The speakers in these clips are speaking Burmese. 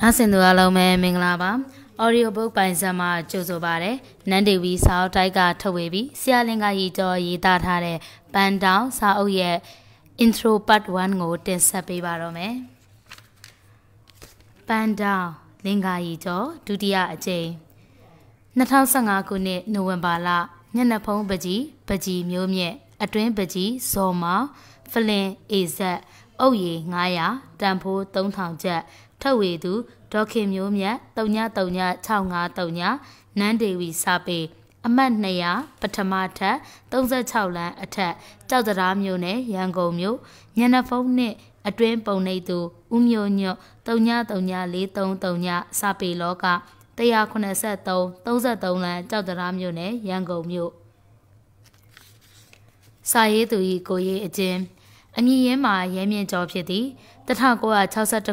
နားဆင်သူအားလုံးပဲမင်္ဂလာပါ audio book ပိုင်ဆက်မှာကြိုဆိုပါရစေနန်းဒေဝီစာအုပ်တိုက်ကထုတ်ဝေပြီးဆရာလင်ကရီကျော်ရေးသားထားတဲ့ပန်တောင်စာအုပ်ရဲ့ intro part 1ကိုတင်ဆက်ပေးပါတော့မယ်ပန်တောင်လင်္ကာရီကျော်ဒုတိယအကြိမ်2015ခုနှစ်နိုဝင်ဘာလညနေဖုံးပကြီး ပကြီးမျိုးမြက်အတွင်းပကြီးဇော်မောင်ဖလင်အေဇက်အုတ်ရည်900တန်ဖိုး3000ကျပ်ထုတ်ဝေသူဒေါခင်မျိုးမြတ်39396539နန်းဒေဝီစာပေအမှတ်200ပထမထပ်36လမ်းအထက်ကြောက်တရားမျိုးနဲ့ရန်ကုန်မြို့ညနေဖုန်းနဲ့အတွင်းပုံနှိပ်သူဦးမျိုးညွတ်39394339စာပေလောက183 33လမ်းကြောက်တရားမျိုးနဲ့ရန်ကုန်မြို့စာရေးသူဤကိုရေးအချင်းအမည်ရင်းမှာရဲမြင့်ကျော်ဖြစ်သည်။1962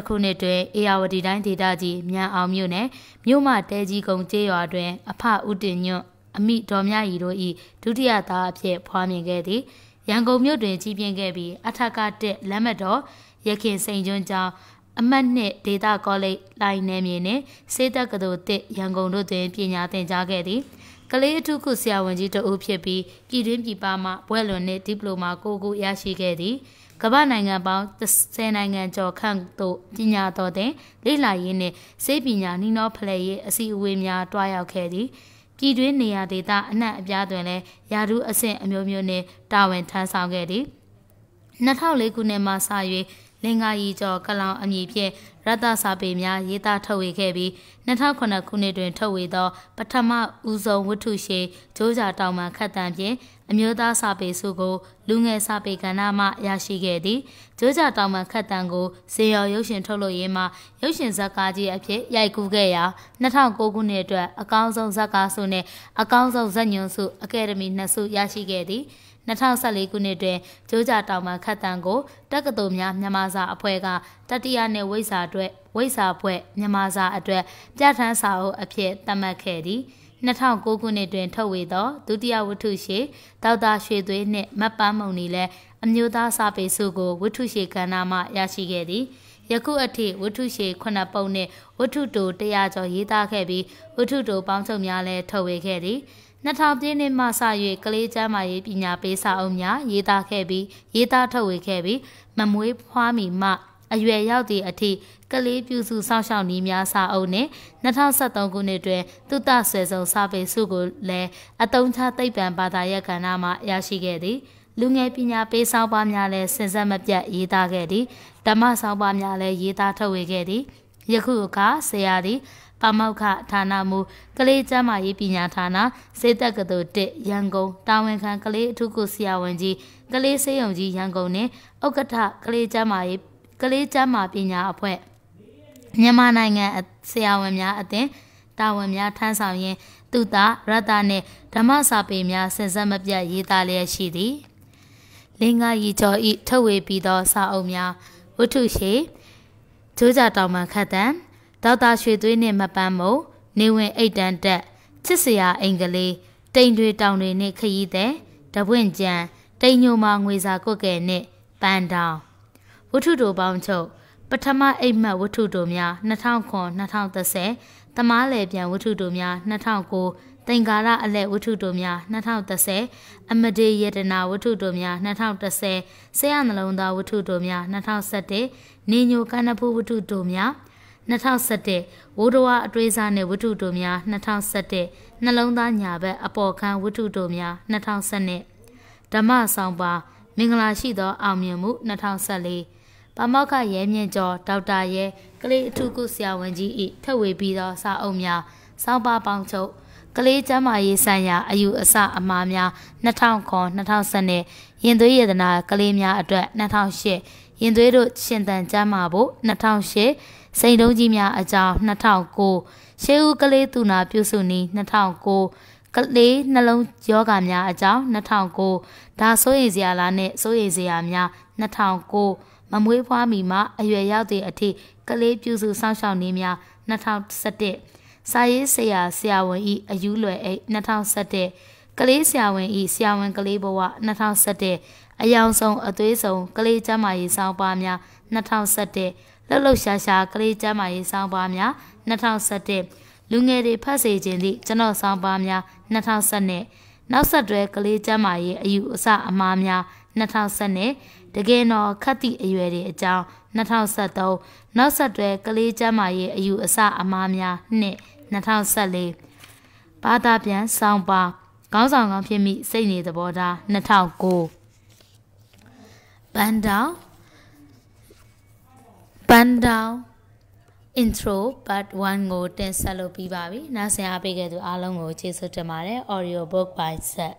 ခုနှစ်တွင်အေယာဝတီတိုင်းဒေသကြီးမြန်အောင်မြို့နယ်မြို့မတဲကြီးကုံကျေးရွာတွင် အဖဦးတင်ညွန့်အမိဒေါ်မြရီတို့၏ဒုတိယသားအဖြစ်ဖွားမြင်ခဲ့သည်ရန်ကုန်မြို့တွင် ကြီးပြင်းခဲ့ပြီးအထက်ကတက်လက်မတော်ရခင်စိန်ကျွန်းကျောင်းအမတ်နှင့်ဒေတာကောလိပ်လိုင်းနယ်မြေနှင့်စေတက်ကတော်တက်ရန်ကုန်တို့တွင်ပညာသင်ကြားခဲ့သည်။ကလေးအထုခုဆရာဝန်ကြီးတဦးဖြစ်ပြီးပြည်တွင်းပြည်ပမှဘွဲ့လွန်နှင့်ဒီပလိုမာကိုကိုရရှိခဲ့သည်ကမ္ဘာနိုင်ငံပေါင်း10နိုင်ငံကျော်ခန့်သို့ပညာတော်တဲ့လေ့လာရေးနှင့်စေပညာနှီးနှောဖလှယ်ရေးအစီအဝေးများတွားရောက်ခဲ့သည်ပြည်တွင်းနေရာဒေသအနှံ့အပြားတွင်လည်းယာတုအဆင့်အမျိုးမျိုးနှင့်တာဝန်ထမ်းဆောင်ခဲ့သည်2004ခုနှစ်မှစ၍လင်္ကာရီကျော်ကလောင်အမည်ဖြင့်ရတစာပေများရေးသားထုတ်ဝေခဲ့ပြီး2009ခုနှစ်တွင် ထုတ်ဝေသော ပထမဦးဆုံးဝတ္ထုရှင်ဂျိုးဂျာတောင်မှခတ်တမ်းဖြင့်အမျိုးသားစာပေစုကိုလူငယ်စာပေကဏ္ဍမှရရှိခဲ့သည်ဂျိုးကြတောင်မှခတ်တန်ကိုဇေယောရုပ်ရှင် ထုတ်လုပ်ရေးမှာရုပ်ရှင်ဇာတ်ကားကြီးအဖြစ်ရိုက်ကူးခဲ့ရာ2009ခုနှစ်အတွက်အကောင်းဆုံးဇာတ်ကားဆုနဲ့အကောင်းဆုံးဇာတ်ညွန်ဆုအကယ်ဒမီနှစ်ဆုရရှိခဲ့သည်2014ခုနှစ်တွင်ဂျိုးကြတောင်မှခတ်တန်ကို တက္ကသိုလ်များမြန်မာစာအဖွဲ့ကတတိယနှစ်ဝိဇ္ဇာအတွက်ဝိဇ္ဇာဘွဲ့မြန်မာစာအတွက်ပြဋ္ဌာန်းစာအုပ်အဖြစ်သတ်မှတ်ခဲ့သည်2009ခုနှစ်တွင်ထုတ်ဝေသောဒုတိယဝတ္ထုရှိဒေါက်တာရွှေသွေးနှင့်မတ်ပန်းမုံနီလည်းအမျိုးသားစာပေစုကိုဝတ္ထုရှိကဏ္ဍမှရရှိခဲ့သည်ယခုအထိဝတ္ထုရှိ9ပုံနှင့်ဝတ္ထုတို100ကျော်ရေးသားခဲ့ပြီးဝတ္ထုတိုပေါင်းချုပ်များလည်းထုတ်ဝေခဲ့သည်2000ပြည့်နှစ်မှစ၍ကလေးကျမ်းမာရေးပညာပေးစာအုပ်များရေးသားခဲ့ပြီးရေးသားထုတ်ဝေခဲ့ပြီးမမွေးဖွားမီမှအရွယ်ရောက်သည့်အထိကလေးပြုစုစောင့်ရှောက်နည်းများစာအုပ်နှင့်2023ခုနှစ်တွင် သုတဆွေဆောင်စာပေစုကိုလည်းအတုံးချသိပ္ပံဘာသာရပ်ကဏ္ဍမှရရှိခဲ့သည်လူငယ်ပညာပေးဆောင်ပါများလည်းစဉ်ဆက်မပြတ်ရေးသားခဲ့သည်ဓမ္မဆောင်ပါများလည်းရေးသားထုတ်ဝေခဲ့သည်ယခုအခါဆရာသည်ပမောက္ခဌာနမူကလေးကျမ်းမာရေးပညာဌာနစေတက်ကတော်1ရန်ကုန်တာဝန်ခံကလေးအထုကုဆရာဝန်ကြီးကလေးစေယုံကြီးရန်ကုန်နှင့်ဥက္ကဋ္ဌကလေးကျမ်းမာရေးကလေးကျန်းမာပညာအဖွဲ့မြန်မာနိုင်ငံဆရာဝန်များအသင်းတာဝန်များထမ်းဆောင်ရင်းသူတာရတနှင့်ဓမ္မစာပေများစဉ်ဆက်မပြတ်ရေးသားလျက်ရှိသည်လင်းကားရီကျော်ဤထုတ်ဝေပြီးသောစာအုပ်များဝတ္ထုရှိဂျိုးကြတောင်မှခတ်တန်ဒေါက်တာရွှေသွေးနှင့်မပန်းမုံနေဝင်အိတ်တန်တက်ချစ်စရာအင်္ဂလိပ်တိမ်တွေတောင်တွေနှင့်ခရီးသည်တပွင့်ကြံတိမ်ညိုမာငွေစာကုတ်ကဲနှင့် ပန်းတောင်ဝတ္ထုတို့ပေါင်းချုပ်ပထမအိမ်မက်ဝတ္ထုတို့များ2009 2010တမားလည်ပြန်ဝတ္ထုတို့များ2009တင်္ကာရအလက်ဝတ္ထုတို့များ2010အမဒေယတနာဝတ္ထုတို့များ2010ဆရာနှလုံးသားဝတ္ထုတို့များ2011နေညိုကန္နဖူးဝတ္ထုတို့များ2011ဝိုးတော်အတွေးစားနဲ့ဝတ္ထုတို့များ2011နှလုံးသားညာဘက်အပေါ်ခန်းဝတ္ထုတို့များ2012ဓမ္မဆောင်ပါမင်္ဂလာရှိသောအောင်မြင်မှု2014ပါမောက္ခရဲမြင့်ကျော်ဒေါက်တာရဲကလေးအထုကုဆရာဝန်ကြီးဤထပ်ဝေပြီးသောစာအုပ်များစောင်းပါပေါင်းချုပ်ကလေးကျမ်းမာရေးဆိုင်ရာအယူအဆအမှားများ2000ခွန်2010ရင်သွေးရတနာ ကလေးများအတွက်2008ရင်သွေးတို့ရှင်သန်ကျမ်းမာဖို့2008စိန်တုံးကြီးများအကြောင်း2009ရှေးဦးကလေးသူနာပြုစုနည်း2009ကလေးနှလုံးယောဂများအကြောင်း2009ဒါစိုးရိမ်စရာလားနဲ့စိုးရိမ်စရာများ2009မမွေးဖွားမီမှအရွယ်ရောက်သည့်အထိကလေးပြုစုစောင့်ရှောက်နေများ2017စာရေးဆရာဆရာဝန်ဤအယူလွယ်အိတ်2017ကလေးဆရာဝန်ဤဆရာဝန်ကလေးဘဝ2017အယောင်ဆုံးအသွေးဆုံးကလေးကျမရေးဆောင်ပါများ2017လှုပ်လှုပ်ရှားရှားကလေးကျမရေးဆောင်ပါများ2017လူငယ်တွေဖတ်စေခြင်းသည့်ကျွန်တော်ဆောင်ပါများ2017နောက်ဆက်တွဲကလေးကျမရေးအယူအဆအမှားများ2017 2010နဲ့တကယ်တော့ခတ်သည့်အရွယ်တွေအကြောင်း2013နောက်ဆက်တွဲကလေးကျမ်းမာရေးအယူအဆအမှားများနှစ်2014ဘာသာပြန်ဆောင်းပါခေါင်းဆောင်ကောင်းဖြစ်မိစိတ်နေသဘောထား2009ဘန်ဒောင်ဘန်ဒောင် intro part 1ကိုတင်ဆက်လုပ်ပြီးပါပြီ။နောက်ဆင်အားပေးခဲ့သူအားလုံးကိုကျေးဇူးတင်ပါတယ်။ audio book by set